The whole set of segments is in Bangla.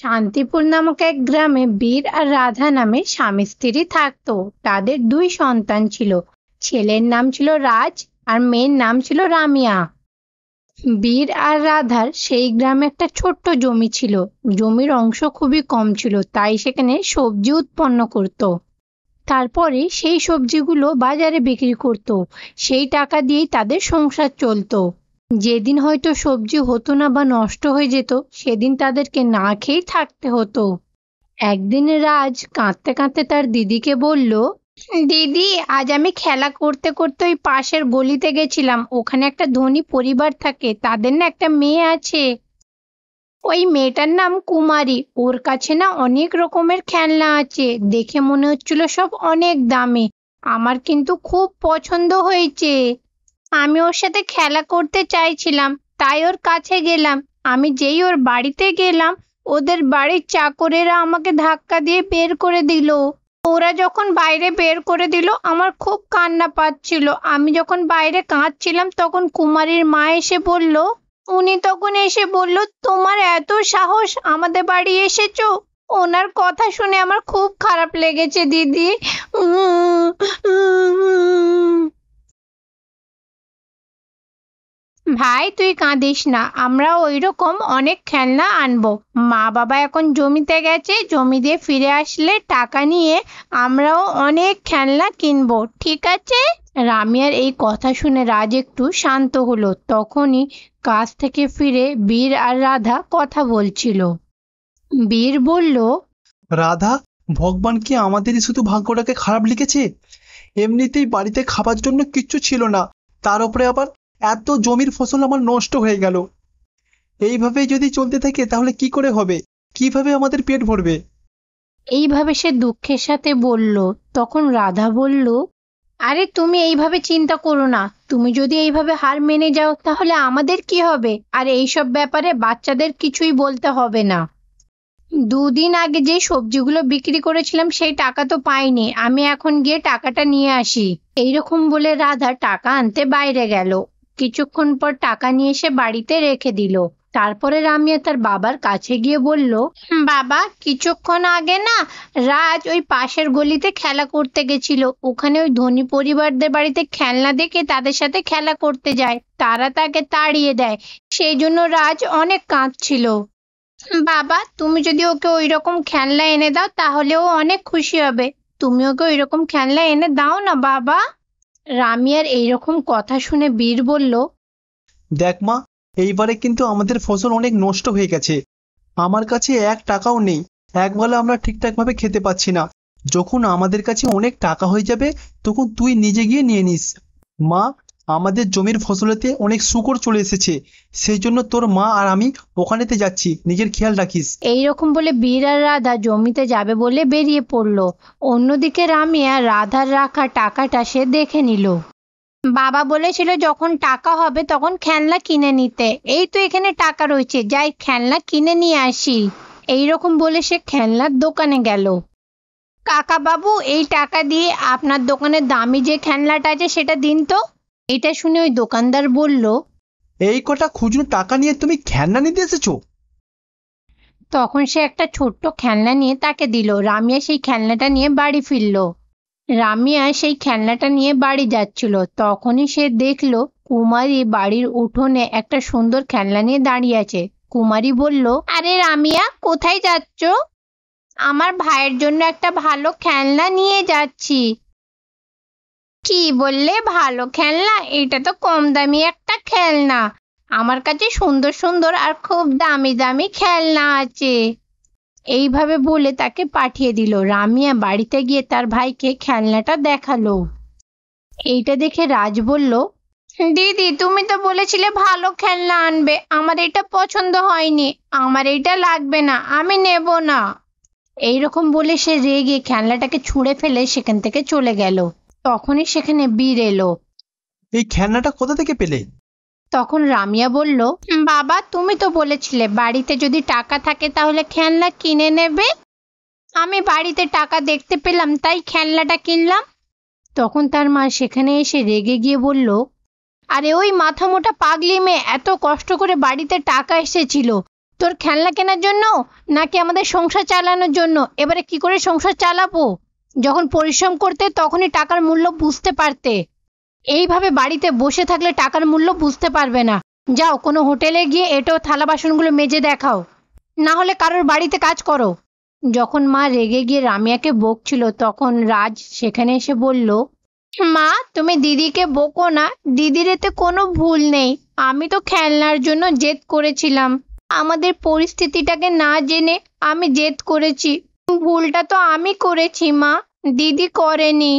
শান্তিপুর নামক এক গ্রামে বীর আর রাধা নামে স্বামী স্ত্রী থাকতো তাদের দুই সন্তান ছিল ছেলের নাম ছিল রাজ আর মেয়ের নাম ছিল রামিয়া বীর আর রাধার সেই গ্রামে একটা ছোট্ট জমি ছিল জমির অংশ খুবই কম ছিল তাই সেখানে সবজি উৎপন্ন করত। তারপরে সেই সবজিগুলো বাজারে বিক্রি করত। সেই টাকা দিয়েই তাদের সংসার চলতো যেদিন হয়তো সবজি হতো না বা নষ্ট হয়ে যেত সেদিন তাদেরকে না খেয়েই থাকতে হতো একদিন রাজ কাঁদতে কাঁদতে তার দিদিকে বলল দিদি আজ আমি খেলা করতে করতে ওই পাশের গলিতে গেছিলাম ওখানে একটা ধনী পরিবার থাকে তাদের না একটা মেয়ে আছে ওই মেয়েটার নাম কুমারী ওর কাছে না অনেক রকমের খেলনা আছে দেখে মনে হচ্ছিল সব অনেক দামে আমার কিন্তু খুব পছন্দ হয়েছে আমি ওর সাথে খেলা করতে চাইছিলাম তাই ওর কাছে গেলাম আমি যেই ওর বাড়িতে গেলাম ওদের বাড়ির চাকরেরা আমাকে ধাক্কা দিয়ে বের করে দিল ওরা যখন বাইরে বের করে দিল আমার খুব কান্না পাচ্ছিল আমি যখন বাইরে কাঁদছিলাম তখন কুমারীর মা এসে বলল উনি তখন এসে বলল তোমার এত সাহস আমাদের বাড়ি এসেছো ওনার কথা শুনে আমার খুব খারাপ লেগেছে দিদি ভাই তুই কাঁদিস না আমরা ওই রকম অনেক খেলনা আনবো মা বাবা এখন জমিতে গেছে জমি দিয়ে ফিরে আসলে টাকা নিয়ে আমরাও অনেক খেলনা কিনবো ঠিক আছে রামিয়ার এই কথা শুনে রাজ একটু শান্ত হলো তখনই কাজ থেকে ফিরে বীর আর রাধা কথা বলছিল বীর বলল রাধা ভগবান কি আমাদেরই শুধু ভাগ্যটাকে খারাপ লিখেছে এমনিতেই বাড়িতে খাবার জন্য কিচ্ছু ছিল না তার উপরে আবার এত জমির ফসল আমার নষ্ট হয়ে গেল এইভাবে যদি চলতে থাকে তাহলে কি করে হবে কিভাবে আমাদের পেট ভরবে এইভাবে সে দুঃখের সাথে বলল তখন রাধা বলল আরে তুমি এইভাবে চিন্তা করো না তুমি যদি এইভাবে হার মেনে যাও তাহলে আমাদের কি হবে আর এইসব ব্যাপারে বাচ্চাদের কিছুই বলতে হবে না দুদিন আগে যে সবজিগুলো বিক্রি করেছিলাম সেই টাকা তো পাইনি আমি এখন গিয়ে টাকাটা নিয়ে আসি এইরকম বলে রাধা টাকা আনতে বাইরে গেল কিছুক্ষণ পর টাকা নিয়ে এসে বাড়িতে রেখে দিল তারপরে রামিয়া তার বাবার কাছে গিয়ে বলল বাবা কিছুক্ষণ আগে না রাজ ওই পাশের গলিতে খেলা করতে গেছিল ওখানে ওই ধনী পরিবারদের বাড়িতে খেলনা দেখে তাদের সাথে খেলা করতে যায় তারা তাকে তাড়িয়ে দেয় সেই জন্য রাজ অনেক কাঁদছিল বাবা তুমি যদি ওকে ওই রকম খেলনা এনে দাও তাহলে ও অনেক খুশি হবে তুমি ওকে ওই রকম খেলনা এনে দাও না বাবা রামিয়ার এইরকম কথা শুনে বীর বলল দেখ মা এইবারে কিন্তু আমাদের ফসল অনেক নষ্ট হয়ে গেছে আমার কাছে এক টাকাও নেই বলে আমরা ঠিকঠাকভাবে খেতে পাচ্ছি না যখন আমাদের কাছে অনেক টাকা হয়ে যাবে তখন তুই নিজে গিয়ে নিয়ে নিস মা আমাদের জমির ফসলেতে অনেক শুকর চলে এসেছে সেই জন্য তোর মা আর আমি ওখানেতে যাচ্ছি নিজের খেয়াল রাখিস এই রকম বলে বীর আর রাধা জমিতে যাবে বলে বেরিয়ে পড়ল অন্যদিকে রামিয়া রাধার রাখা টাকাটা সে দেখে নিল বাবা বলেছিল যখন টাকা হবে তখন খেলনা কিনে নিতে এই তো এখানে টাকা রয়েছে যাই খেলনা কিনে নিয়ে আসি এই রকম বলে সে খেলনার দোকানে গেল কাকা বাবু এই টাকা দিয়ে আপনার দোকানের দামি যে খেলনাটা আছে সেটা দিন তো এটা শুনে ওই দোকানদার বলল এই কটা খুঁজুন টাকা নিয়ে তুমি খেলনা নিতে এসেছো তখন সে একটা ছোট্ট খেলনা নিয়ে তাকে দিল রামিয়া সেই খেলনাটা নিয়ে বাড়ি ফিরল রামিয়া সেই খেলনাটা নিয়ে বাড়ি যাচ্ছিল তখনই সে দেখল কুমারী বাড়ির উঠোনে একটা সুন্দর খেলনা নিয়ে দাঁড়িয়ে আছে কুমারী বলল আরে রামিয়া কোথায় যাচ্ছ আমার ভাইয়ের জন্য একটা ভালো খেলনা নিয়ে যাচ্ছি কী বললে ভালো খেলনা এটা তো কম দামি একটা খেলনা আমার কাছে সুন্দর সুন্দর আর খুব দামি দামি খেলনা আছে এইভাবে বলে তাকে পাঠিয়ে দিল রামিয়া বাড়িতে গিয়ে তার ভাইকে খেলনাটা দেখালো এইটা দেখে রাজ বলল দিদি তুমি তো বলেছিলে ভালো খেলনা আনবে আমার এটা পছন্দ হয়নি আমার এটা লাগবে না আমি নেব না এইরকম বলে সে রেগে খেলনাটাকে ছুঁড়ে ফেলে সেখান থেকে চলে গেল তখনই সেখানে বীর এলো এই খেলনাটা কোথা থেকে পেলে তখন রামিয়া বলল বাবা তুমি তো বলেছিলে বাড়িতে যদি টাকা থাকে তাহলে খেলনা কিনে নেবে আমি বাড়িতে টাকা দেখতে পেলাম তাই খেলনাটা কিনলাম তখন তার মা সেখানে এসে রেগে গিয়ে বলল আরে ওই মাথা মোটা পাগলি মেয়ে এত কষ্ট করে বাড়িতে টাকা এসেছিল তোর খেলনা কেনার জন্য নাকি আমাদের সংসার চালানোর জন্য এবারে কি করে সংসার চালাবো যখন পরিশ্রম করতে তখনই টাকার মূল্য বুঝতে পারতে এইভাবে বাড়িতে বসে থাকলে টাকার মূল্য বুঝতে পারবে না যাও কোনো হোটেলে গিয়ে এটাও থালা বাসনগুলো মেজে দেখাও না হলে কারোর বাড়িতে কাজ করো যখন মা রেগে গিয়ে রামিয়াকে বকছিল তখন রাজ সেখানে এসে বলল মা তুমি দিদিকে বকো না দিদির এতে কোনো ভুল নেই আমি তো খেলনার জন্য জেদ করেছিলাম আমাদের পরিস্থিতিটাকে না জেনে আমি জেদ করেছি ভুলটা তো আমি করেছি মা দিদি করেনি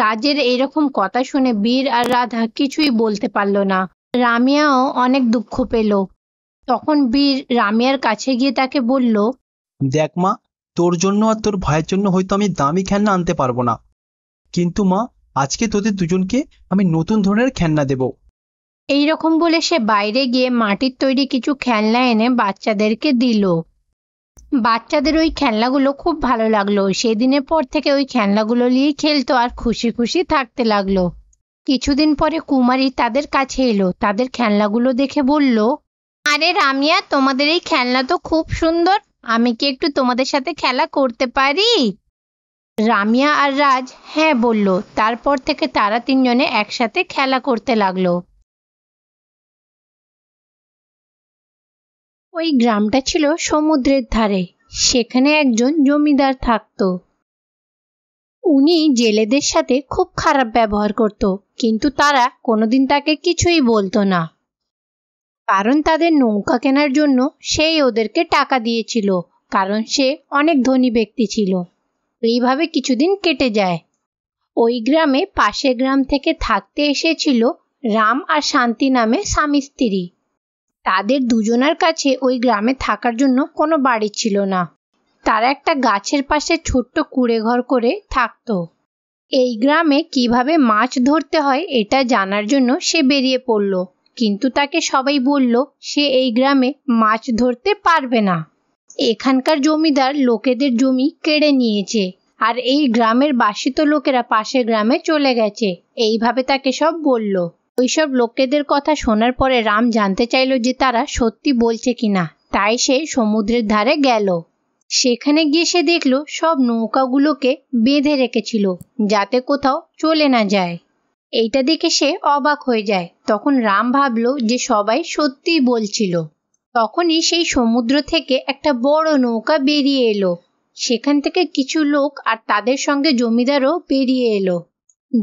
রাজের এরকম কথা শুনে বীর আর রাধা কিছুই বলতে পারল না রামিয়াও অনেক দুঃখ পেল তখন বীর রামিয়ার কাছে গিয়ে তাকে বলল দেখ মা তোর জন্য আর তোর ভাইয়ের জন্য হয়তো আমি দামি খেলনা আনতে পারবো না কিন্তু মা আজকে তোদের দুজনকে আমি নতুন ধরনের খেলনা দেব এইরকম বলে সে বাইরে গিয়ে মাটির তৈরি কিছু খেলনা এনে বাচ্চাদেরকে দিল বাচ্চাদের ওই খেলনাগুলো খুব ভালো লাগলো সেদিনের পর থেকে ওই খেলনাগুলো নিয়েই খেলতো আর খুশি খুশি থাকতে লাগলো কিছুদিন পরে কুমারী তাদের কাছে এলো তাদের খেলনাগুলো দেখে বলল আরে রামিয়া তোমাদের এই খেলনা তো খুব সুন্দর আমি কি একটু তোমাদের সাথে খেলা করতে পারি রামিয়া আর রাজ হ্যাঁ বলল তারপর থেকে তারা তিনজনে একসাথে খেলা করতে লাগলো ওই গ্রামটা ছিল সমুদ্রের ধারে সেখানে একজন জমিদার থাকত উনি জেলেদের সাথে খুব খারাপ ব্যবহার করত কিন্তু তারা কোনোদিন তাকে কিছুই বলতো না কারণ তাদের নৌকা কেনার জন্য সেই ওদেরকে টাকা দিয়েছিল কারণ সে অনেক ধনী ব্যক্তি ছিল এইভাবে কিছুদিন কেটে যায় ওই গ্রামে পাশের গ্রাম থেকে থাকতে এসেছিল রাম আর শান্তি নামে স্বামী স্ত্রী তাদের দুজনার কাছে ওই গ্রামে থাকার জন্য কোনো বাড়ি ছিল না তারা একটা গাছের পাশে ছোট্ট কুড়ে ঘর করে থাকত এই গ্রামে কিভাবে মাছ ধরতে হয় এটা জানার জন্য সে বেরিয়ে পড়ল কিন্তু তাকে সবাই বলল সে এই গ্রামে মাছ ধরতে পারবে না এখানকার জমিদার লোকেদের জমি কেড়ে নিয়েছে আর এই গ্রামের বাসিত লোকেরা পাশের গ্রামে চলে গেছে এইভাবে তাকে সব বলল ওইসব লোকেদের কথা শোনার পরে রাম জানতে চাইল যে তারা সত্যি বলছে কিনা তাই সে সমুদ্রের ধারে গেল সেখানে গিয়ে সে দেখলো সব নৌকাগুলোকে বেঁধে রেখেছিল যাতে কোথাও চলে না যায় এইটা দেখে সে অবাক হয়ে যায় তখন রাম ভাবল যে সবাই সত্যিই বলছিল তখনই সেই সমুদ্র থেকে একটা বড় নৌকা বেরিয়ে এলো সেখান থেকে কিছু লোক আর তাদের সঙ্গে জমিদারও বেরিয়ে এলো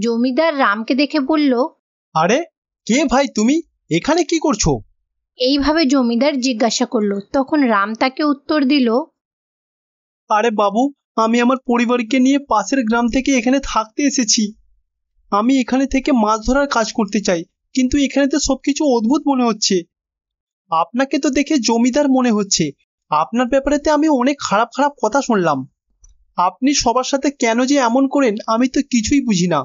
জমিদার রামকে দেখে বলল আরে কে ভাই তুমি এখানে কি করছো এইভাবে জমিদার জিজ্ঞাসা করলো তখন রাম তাকে উত্তর দিল আরে বাবু আমি আমার পরিবারকে নিয়ে পাশের গ্রাম থেকে এখানে থাকতে এসেছি আমি এখানে থেকে মাছ ধরার কাজ করতে চাই কিন্তু এখানে তো সবকিছু অদ্ভুত মনে হচ্ছে আপনাকে তো দেখে জমিদার মনে হচ্ছে আপনার ব্যাপারেতে আমি অনেক খারাপ খারাপ কথা শুনলাম আপনি সবার সাথে কেন যে এমন করেন আমি তো কিছুই বুঝি না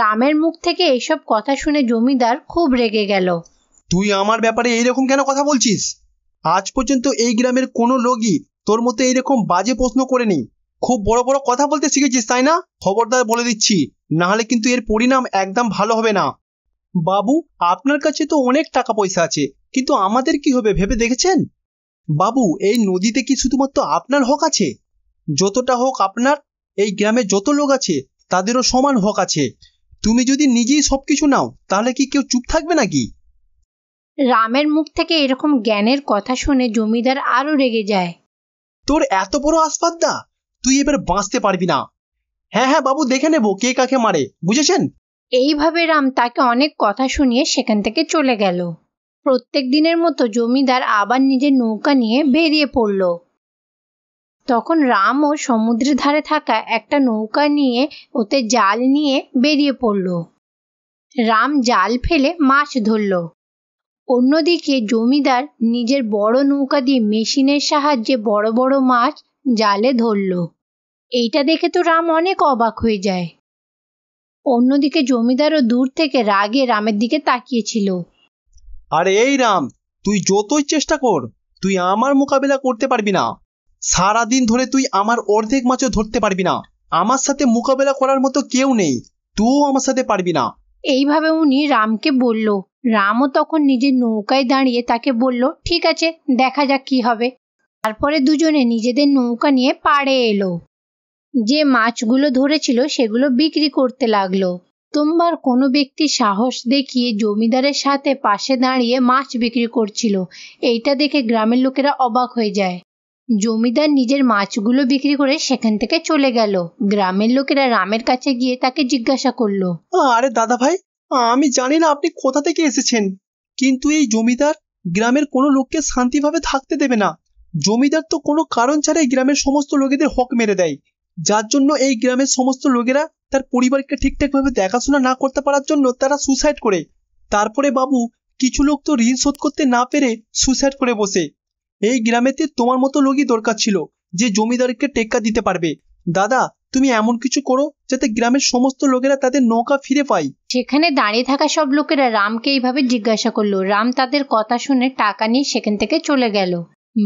রামের মুখ থেকে এইসব কথা শুনে জমিদার খুব রেগে গেল তুই আমার ব্যাপারে এইরকম কেন কথা বলছিস আজ পর্যন্ত এই গ্রামের কোনো লোকই তোর মতো এইরকম বাজে প্রশ্ন করেনি খুব বড় বড় কথা বলতে শিখেছিস তাই না খবরদার বলে দিচ্ছি নাহলে কিন্তু এর পরিণাম একদম ভালো হবে না বাবু আপনার কাছে তো অনেক টাকা পয়সা আছে কিন্তু আমাদের কি হবে ভেবে দেখেছেন বাবু এই নদীতে কি শুধুমাত্র আপনার হক আছে যতটা হোক আপনার এই গ্রামে যত লোক আছে তাদেরও সমান হক আছে তুমি যদি নিজেই সবকিছু নাও তাহলে কি কেউ চুপ থাকবে নাকি রামের মুখ থেকে এরকম জ্ঞানের কথা শুনে জমিদার আরো রেগে যায় তোর এত বড় আসপাদ্দা তুই এবার বাঁচতে পারবি না হ্যাঁ হ্যাঁ বাবু দেখে নেবো কে কাকে মারে বুঝেছেন এইভাবে রাম তাকে অনেক কথা শুনিয়ে সেখান থেকে চলে গেল প্রত্যেক দিনের মতো জমিদার আবার নিজের নৌকা নিয়ে বেরিয়ে পড়লো তখন রাম ও সমুদ্রের ধারে থাকা একটা নৌকা নিয়ে ওতে জাল নিয়ে বেরিয়ে পড়ল রাম জাল ফেলে মাছ ধরল অন্যদিকে জমিদার নিজের বড় নৌকা দিয়ে মেশিনের সাহায্যে বড় বড় মাছ জালে ধরল এইটা দেখে তো রাম অনেক অবাক হয়ে যায় অন্যদিকে জমিদারও দূর থেকে রাগে রামের দিকে তাকিয়েছিল আরে এই রাম তুই যতই চেষ্টা কর তুই আমার মোকাবিলা করতে পারবি না সারাদিন ধরে তুই আমার অর্ধেক মাছও ধরতে পারবি না আমার সাথে মোকাবেলা করার মতো কেউ নেই তুইও আমার সাথে পারবি না এইভাবে উনি রামকে বলল রামও তখন নিজের নৌকায় দাঁড়িয়ে তাকে বলল ঠিক আছে দেখা যাক কি হবে তারপরে দুজনে নিজেদের নৌকা নিয়ে পাড়ে এলো যে মাছগুলো ধরেছিল সেগুলো বিক্রি করতে লাগলো তোমার কোনো ব্যক্তি সাহস দেখিয়ে জমিদারের সাথে পাশে দাঁড়িয়ে মাছ বিক্রি করছিল এইটা দেখে গ্রামের লোকেরা অবাক হয়ে যায় জমিদার নিজের মাছগুলো বিক্রি করে সেখান থেকে চলে গেল গ্রামের লোকেরা রামের কাছে গিয়ে তাকে জিজ্ঞাসা করলো আরে দাদা ভাই আমি জানি না আপনি কোথা থেকে এসেছেন কিন্তু এই জমিদার গ্রামের কোনো লোককে শান্তিভাবে থাকতে দেবে না জমিদার তো কোনো কারণ ছাড়াই গ্রামের সমস্ত লোকেদের হক মেরে দেয় যার জন্য এই গ্রামের সমস্ত লোকেরা তার পরিবারকে ঠিকঠাকভাবে দেখাশোনা না করতে পারার জন্য তারা সুসাইড করে তারপরে বাবু কিছু লোক তো ঋণ শোধ করতে না পেরে সুসাইড করে বসে এই গ্রামেতে তোমার মতো লোকই দরকার ছিল যে জমিদারকে টেক্কা দিতে পারবে দাদা তুমি এমন কিছু করো যাতে গ্রামের সমস্ত লোকেরা তাদের নৌকা ফিরে পায় সেখানে দাঁড়িয়ে থাকা সব লোকেরা রামকে এইভাবে জিজ্ঞাসা করলো রাম তাদের কথা শুনে টাকা নিয়ে সেখান থেকে চলে গেল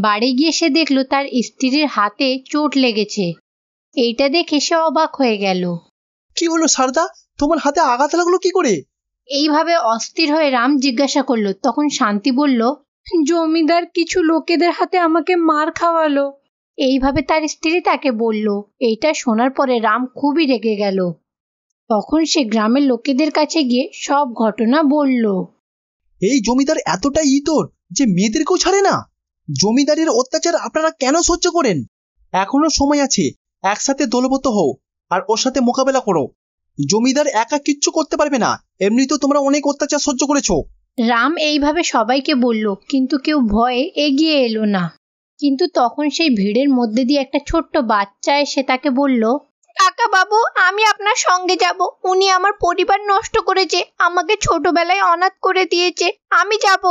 বাড়ি গিয়ে সে দেখলো তার স্ত্রীর হাতে চোট লেগেছে এইটা দেখে সে অবাক হয়ে গেল কি হলো সারদা তোমার হাতে আঘাত লাগলো কি করে এইভাবে অস্থির হয়ে রাম জিজ্ঞাসা করলো তখন শান্তি বলল জমিদার কিছু লোকেদের হাতে আমাকে মার খাওয়ালো এইভাবে তার স্ত্রী তাকে বলল এইটা শোনার পরে রাম খুবই রেগে গেল তখন সে গ্রামের লোকেদের কাছে গিয়ে সব ঘটনা বলল এই জমিদার এতটাই ইতর যে মেয়েদেরকেও ছাড়ে না জমিদারের অত্যাচার আপনারা কেন সহ্য করেন এখনো সময় আছে একসাথে দলবত হও আর ওর সাথে মোকাবেলা করো জমিদার একা কিচ্ছু করতে পারবে না তো তোমরা অনেক অত্যাচার সহ্য করেছো রাম এইভাবে সবাইকে বলল কিন্তু কেউ ভয়ে এগিয়ে এলো না কিন্তু তখন সেই ভিড়ের মধ্যে দিয়ে একটা ছোট্ট বাচ্চা এসে তাকে বলল কাকা বাবু আমি আপনার সঙ্গে যাব উনি আমার পরিবার নষ্ট করেছে আমাকে ছোটবেলায় অনাথ করে দিয়েছে আমি যাব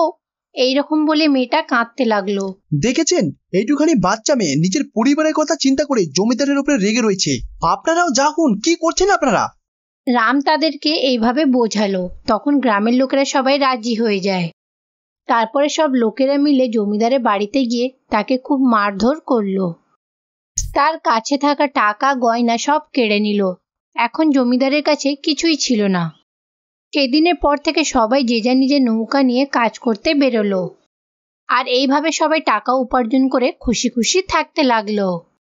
এইরকম বলে মেয়েটা কাঁদতে লাগলো দেখেছেন এইটুখানি বাচ্চা মেয়ে নিজের পরিবারের কথা চিন্তা করে জমিদারের উপরে রেগে রয়েছে আপনারাও যা হন কি করছেন আপনারা রাম তাদেরকে এইভাবে বোঝালো তখন গ্রামের লোকেরা সবাই রাজি হয়ে যায় তারপরে সব লোকেরা মিলে জমিদারের বাড়িতে গিয়ে তাকে খুব মারধর করলো তার কাছে থাকা টাকা গয়না সব কেড়ে নিল এখন জমিদারের কাছে কিছুই ছিল না সেদিনের পর থেকে সবাই যে যা নিজের নৌকা নিয়ে কাজ করতে বেরোলো আর এইভাবে সবাই টাকা উপার্জন করে খুশি খুশি থাকতে লাগলো